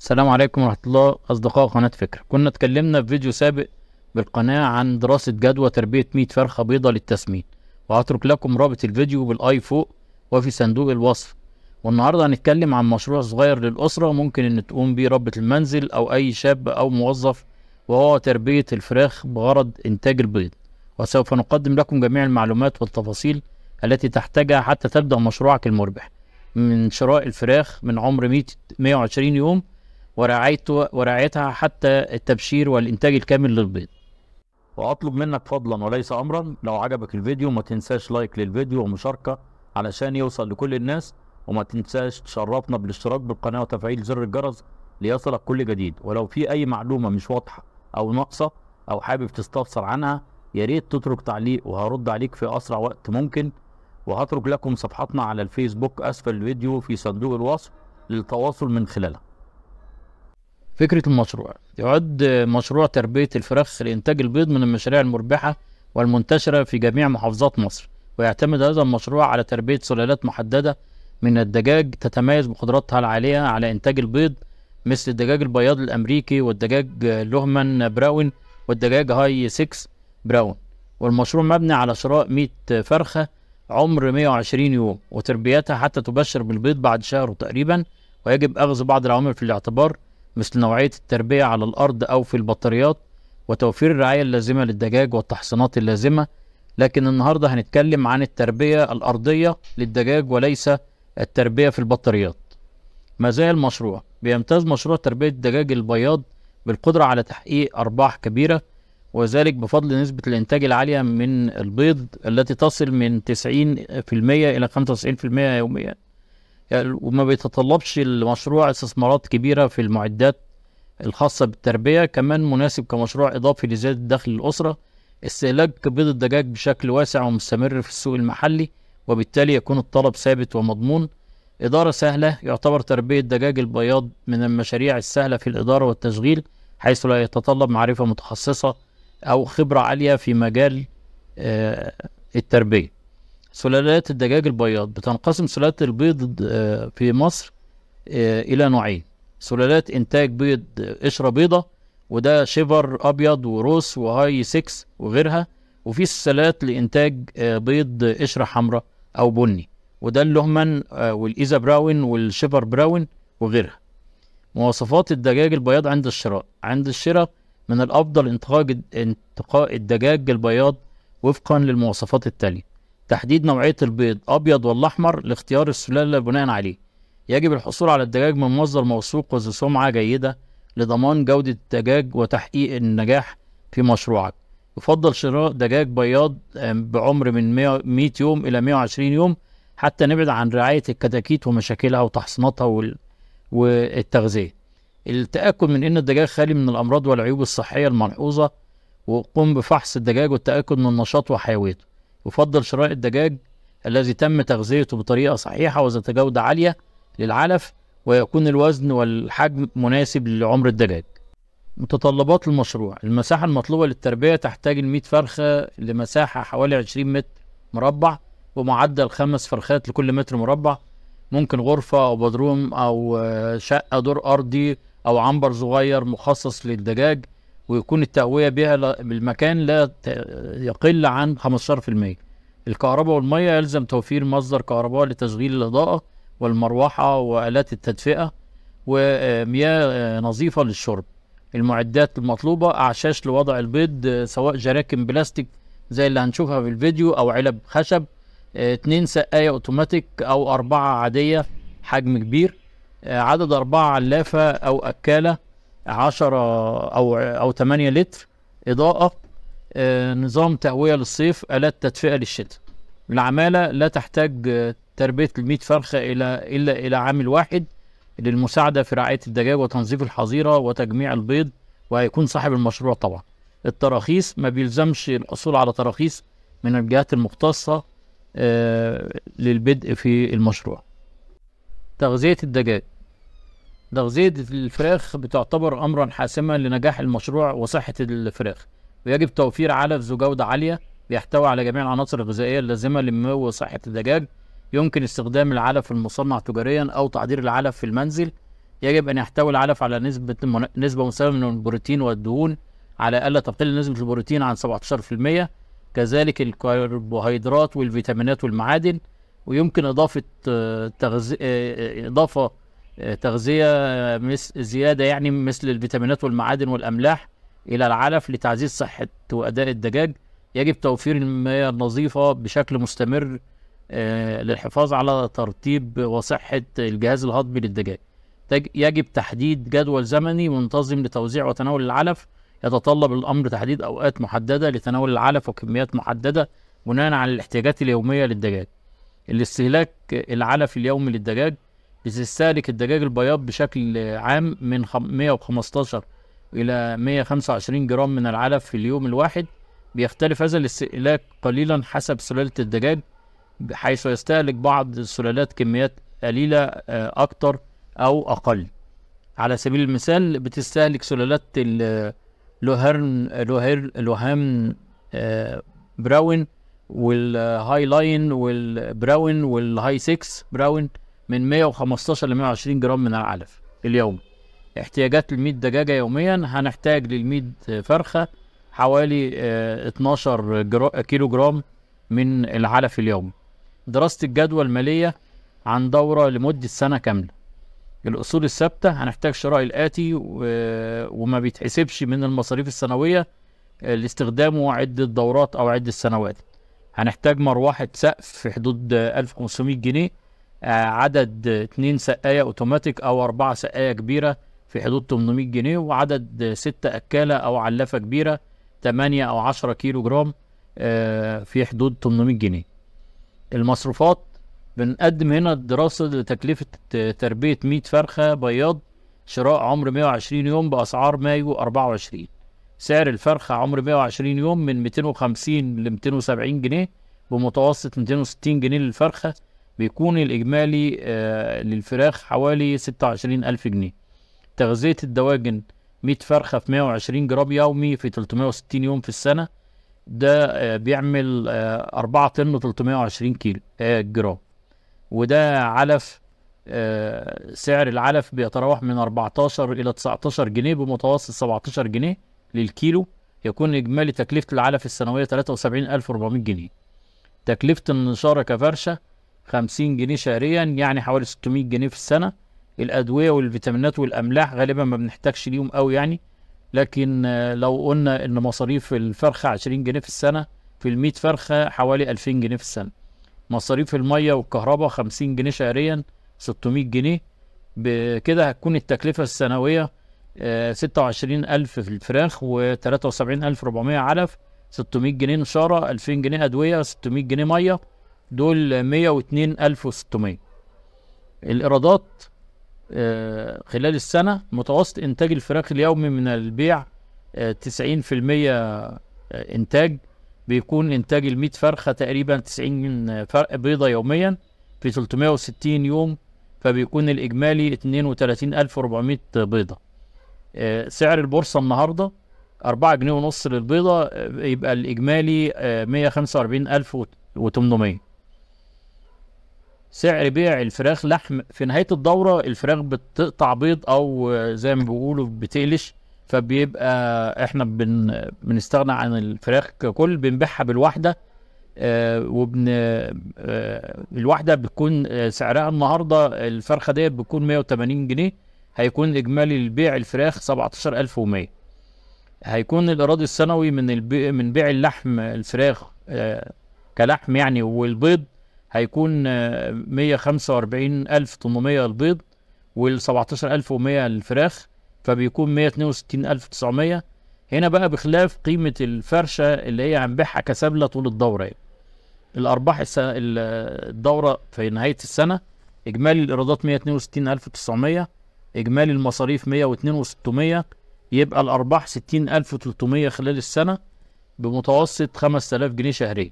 السلام عليكم ورحمة الله أصدقاء قناة فكرة كنا اتكلمنا في فيديو سابق بالقناة عن دراسة جدوى تربية 100 فرخة بيضة للتسمين وهترك لكم رابط الفيديو بالاي فوق وفي صندوق الوصف والنهاردة هنتكلم عن مشروع صغير للأسرة ممكن إن تقوم به ربة المنزل أو أي شاب أو موظف وهو تربية الفراخ بغرض إنتاج البيض وسوف نقدم لكم جميع المعلومات والتفاصيل التي تحتاجها حتى تبدأ مشروعك المربح من شراء الفراخ من عمر 100 120 يوم ورعايتها حتى التبشير والإنتاج الكامل للبيض وأطلب منك فضلا وليس أمرا لو عجبك الفيديو ما تنساش لايك للفيديو ومشاركة علشان يوصل لكل الناس وما تنساش تشرفنا بالاشتراك بالقناة وتفعيل زر الجرس ليصلك كل جديد ولو في أي معلومة مش واضحة أو ناقصة أو حابب تستفسر عنها يا ريت تترك تعليق وهرد عليك في أسرع وقت ممكن وهترك لكم صفحتنا على الفيسبوك أسفل الفيديو في صندوق الوصف للتواصل من خلالها فكرة المشروع يعد مشروع تربية الفراخ لإنتاج البيض من المشاريع المربحة والمنتشرة في جميع محافظات مصر ويعتمد هذا المشروع على تربية سلالات محددة من الدجاج تتميز بقدراتها العالية على إنتاج البيض مثل الدجاج البياض الأمريكي والدجاج لوهمان براون والدجاج هاي 6 براون والمشروع مبني على شراء 100 فرخة عمر 120 يوم وتربيتها حتى تبشر بالبيض بعد شهر تقريبا ويجب أخذ بعض العوامل في الاعتبار مثل نوعية التربية على الأرض أو في البطاريات وتوفير الرعاية اللازمة للدجاج والتحصينات اللازمة لكن النهاردة هنتكلم عن التربية الأرضية للدجاج وليس التربية في البطاريات مزايا المشروع بيمتاز مشروع تربية الدجاج البياض بالقدرة على تحقيق أرباح كبيرة وذلك بفضل نسبة الإنتاج العالية من البيض التي تصل من 90% إلى 95% يوميا يعني وما بيتطلبش المشروع استثمارات كبيره في المعدات الخاصه بالتربيه كمان مناسب كمشروع اضافي لزياده دخل الاسره استهلاك بيض الدجاج بشكل واسع ومستمر في السوق المحلي وبالتالي يكون الطلب ثابت ومضمون إدارة سهلة يعتبر تربية دجاج البياض من المشاريع السهلة في الإدارة والتشغيل حيث لا يتطلب معرفة متخصصة أو خبرة عالية في مجال آه، التربية سلالات الدجاج البياض بتنقسم سلالات البيض آه، في مصر آه، إلى نوعين سلالات إنتاج بيض قشرة بيضة وده شيفر أبيض وروس وهاي سكس وغيرها وفي سلالات لإنتاج آه، بيض قشرة حمراء أو بني وده اللهمان والإيزا براون والشيفر براون وغيرها مواصفات الدجاج البياض عند الشراء عند الشراء من الأفضل انتقاء الدجاج البياض وفقا للمواصفات التالية تحديد نوعية البيض أبيض ولا أحمر لاختيار السلالة بناء عليه يجب الحصول على الدجاج من مصدر موثوق وذو سمعة جيدة لضمان جودة الدجاج وتحقيق النجاح في مشروعك يفضل شراء دجاج بياض بعمر من 100 يوم إلى 120 يوم حتى نبعد عن رعاية الكتاكيت ومشاكلها وتحصيناتها والتغذية التأكد من أن الدجاج خالي من الأمراض والعيوب الصحية الملحوظة وقم بفحص الدجاج والتأكد من نشاطه وحيويته يفضل شراء الدجاج الذي تم تغذيته بطريقة صحيحة وذات جودة عالية للعلف ويكون الوزن والحجم مناسب لعمر الدجاج متطلبات المشروع المساحة المطلوبة للتربية تحتاج المية فرخة لمساحة حوالي 20 متر مربع ومعدل خمس فرخات لكل متر مربع ممكن غرفة أو بدروم أو شقة دور أرضي أو عنبر صغير مخصص للدجاج ويكون التقوية بها بالمكان لا يقل عن 15% الكهرباء والمية يلزم توفير مصدر كهرباء لتشغيل الإضاءة والمروحة وآلات التدفئة ومياه آه، نظيفة للشرب المعدات المطلوبة أعشاش لوضع البيض آه، سواء جراكن بلاستيك زي اللي هنشوفها في الفيديو أو علب خشب آه، اتنين سقاية أوتوماتيك أو أربعة عادية حجم كبير عدد أربعة علافة أو أكالة 10 او او 8 لتر اضاءه آه، نظام تقويه للصيف الات تدفئه للشتاء العماله لا تحتاج تربيه ال 100 فرخه الى الا الى عامل واحد للمساعده في رعايه الدجاج وتنظيف الحظيره وتجميع البيض وهيكون صاحب المشروع طبعا التراخيص ما بيلزمش الحصول على تراخيص من الجهات المختصه آه، للبدء في المشروع تغذيه الدجاج تغذية الفراخ بتعتبر أمرا حاسما لنجاح المشروع وصحة الفراخ ويجب توفير علف ذو جودة عالية بيحتوي على جميع العناصر الغذائية اللازمة لنمو صحة الدجاج يمكن استخدام العلف المصنع تجاريا أو تحضير العلف في المنزل يجب أن يحتوي العلف على نسبة نسبة مساوية من البروتين والدهون على ألا تقل نسبة البروتين عن 17% كذلك الكربوهيدرات والفيتامينات والمعادن ويمكن إضافة آه، تغذية آه، آه، إضافة تغذية آه، زيادة يعني مثل الفيتامينات والمعادن والأملاح إلى العلف لتعزيز صحة وأداء الدجاج يجب توفير المياه النظيفة بشكل مستمر آه، للحفاظ على ترطيب وصحة الجهاز الهضمي للدجاج يجب تحديد جدول زمني منتظم لتوزيع وتناول العلف يتطلب الأمر تحديد أوقات محددة لتناول العلف وكميات محددة بناء على الاحتياجات اليومية للدجاج الاستهلاك العلف اليومي للدجاج بتستهلك الدجاج البياض بشكل عام من 115 إلى 125 جرام من العلف في اليوم الواحد بيختلف هذا الاستهلاك قليلا حسب سلالة الدجاج حيث يستهلك بعض السلالات كميات قليلة آه، أكتر أو أقل على سبيل المثال بتستهلك سلالات اللوهرن لوهر لوهام آه، براون والهاي لاين والبراون والهاي 6 براون من 115 ل 120 جرام من العلف اليوم احتياجات ال 100 دجاجه يوميا هنحتاج لل 100 فرخه حوالي 12 آه، كيلو جرام من العلف اليوم دراسه الجدوى الماليه عن دوره لمده سنه كامله الاصول الثابته هنحتاج شراء الاتي وما بيتحسبش من المصاريف السنويه آه، لاستخدامه عده دورات او عده سنوات هنحتاج مروحه سقف في حدود 1500 آه، جنيه آه، عدد اتنين سقايه اوتوماتيك او اربعه سقايه كبيره في حدود 800 جنيه وعدد ستة اكاله او علافه كبيره 8 او 10 كيلو جرام آه، في حدود 800 جنيه المصروفات بنقدم هنا الدراسة لتكلفة تربية 100 فرخة بياض شراء عمر 120 يوم بأسعار مايو 24 سعر الفرخة عمر 120 يوم من 250 ل 270 جنيه بمتوسط 260 جنيه للفرخة بيكون الإجمالي آه، للفراخ حوالي ستة وعشرين ألف جنيه تغذية الدواجن مية فرخة في مية وعشرين جرام يومي في تلتمية وستين يوم في السنة ده آه، بيعمل آه، أربعة طن وتلتمية وعشرين كيلو جرام وده علف سعر العلف بيتراوح من 14 إلى 19 جنيه بمتوسط 17 جنيه للكيلو يكون إجمالي تكلفة العلف السنوية 73400 جنيه تكلفة النشارة كفرشة 50 جنيه شهريا يعني حوالي 600 جنيه في السنة الأدوية والفيتامينات والأملاح غالبا ما بنحتاجش ليهم قوي يعني لكن آه، لو قلنا إن مصاريف الفرخة 20 جنيه في السنة في ال 100 فرخة حوالي 2000 جنيه في السنة مصاريف المية والكهرباء 50 جنيه شهريا 600 جنيه بكده هتكون التكلفة السنوية 26000 آه، في الفراخ و73400 علف 600 جنيه نشارة 2000 جنيه أدوية 600 جنيه مية دول 102600 الإيرادات آه، خلال السنة متوسط إنتاج الفراخ اليومي من البيع 90% آه، آه، إنتاج بيكون إنتاج ال 100 فرخة تقريبا 90 فرق بيضة يوميا في 360 يوم فبيكون الإجمالي 32400 بيضة سعر البورصة النهاردة 4 جنيه ونص للبيضة يبقى الإجمالي 145800 سعر بيع الفراخ لحم في نهايه الدوره الفراخ بتقطع بيض او زي ما بيقولوا بتقلش فبيبقى احنا بن بنستغنى عن الفراخ ككل بنبيعها بالواحده آه، وبن آه، الواحده بتكون آه، سعرها النهارده الفرخه ديت بتكون 180 جنيه هيكون اجمالي البيع الفراخ 17100 هيكون الايراد السنوي من البيع من بيع اللحم الفراخ كلحم يعني والبيض هيكون 145800 البيض وال 17100 الفراخ فبيكون 162900 هنا بقى بخلاف قيمة الفرشة اللي هي هنبيعها كسبلة طول الدورة يعني. الأرباح الدورة في نهاية السنة إجمالي الإيرادات 162900 إجمالي المصاريف 102600 يبقى الأرباح 60300 خلال السنة بمتوسط 5000 جنيه شهريا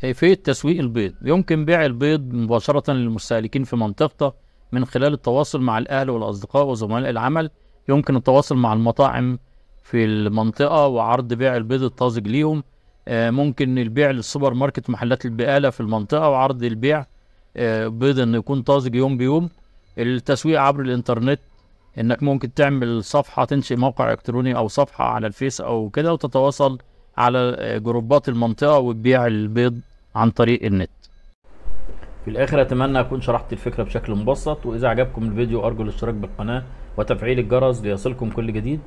كيفية تسويق البيض يمكن بيع البيض مباشرة للمستهلكين في منطقته من خلال التواصل مع الأهل والأصدقاء وزملاء العمل يمكن التواصل مع المطاعم في المنطقة وعرض بيع البيض الطازج ليهم آه، ممكن البيع للسوبر ماركت محلات البقالة في المنطقة وعرض البيع آه، بيض انه يكون طازج يوم بيوم التسويق عبر الانترنت انك ممكن تعمل صفحة تنشئ موقع الكتروني او صفحة على الفيس او كده وتتواصل على آه، جروبات المنطقة وتبيع البيض عن طريق النت في الاخر اتمنى اكون شرحت الفكره بشكل مبسط واذا عجبكم الفيديو ارجو الاشتراك بالقناه وتفعيل الجرس ليصلكم كل جديد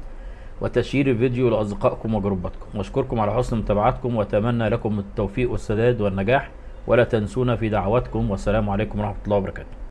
وتشير الفيديو لاصدقائكم وجروباتكم واشكركم على حسن متابعتكم واتمنى لكم التوفيق والسداد والنجاح ولا تنسونا في دعواتكم والسلام عليكم ورحمه الله وبركاته